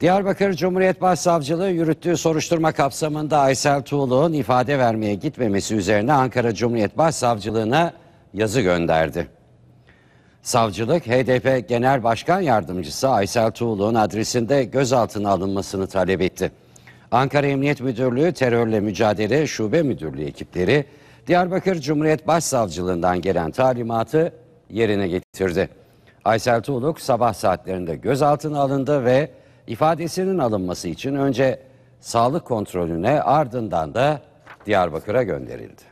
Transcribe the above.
Diyarbakır Cumhuriyet Başsavcılığı yürüttüğü soruşturma kapsamında Aysel Tuğlu'nun ifade vermeye gitmemesi üzerine Ankara Cumhuriyet Başsavcılığına yazı gönderdi. Savcılık HDP Genel Başkan Yardımcısı Aysel Tuğlu'nun adresinde gözaltına alınmasını talep etti. Ankara Emniyet Müdürlüğü Terörle Mücadele Şube Müdürlüğü ekipleri Diyarbakır Cumhuriyet Başsavcılığından gelen talimatı yerine getirdi. Aysel Tuğluk sabah saatlerinde gözaltına alındı ve ifadesinin alınması için önce sağlık kontrolüne ardından da Diyarbakır'a gönderildi.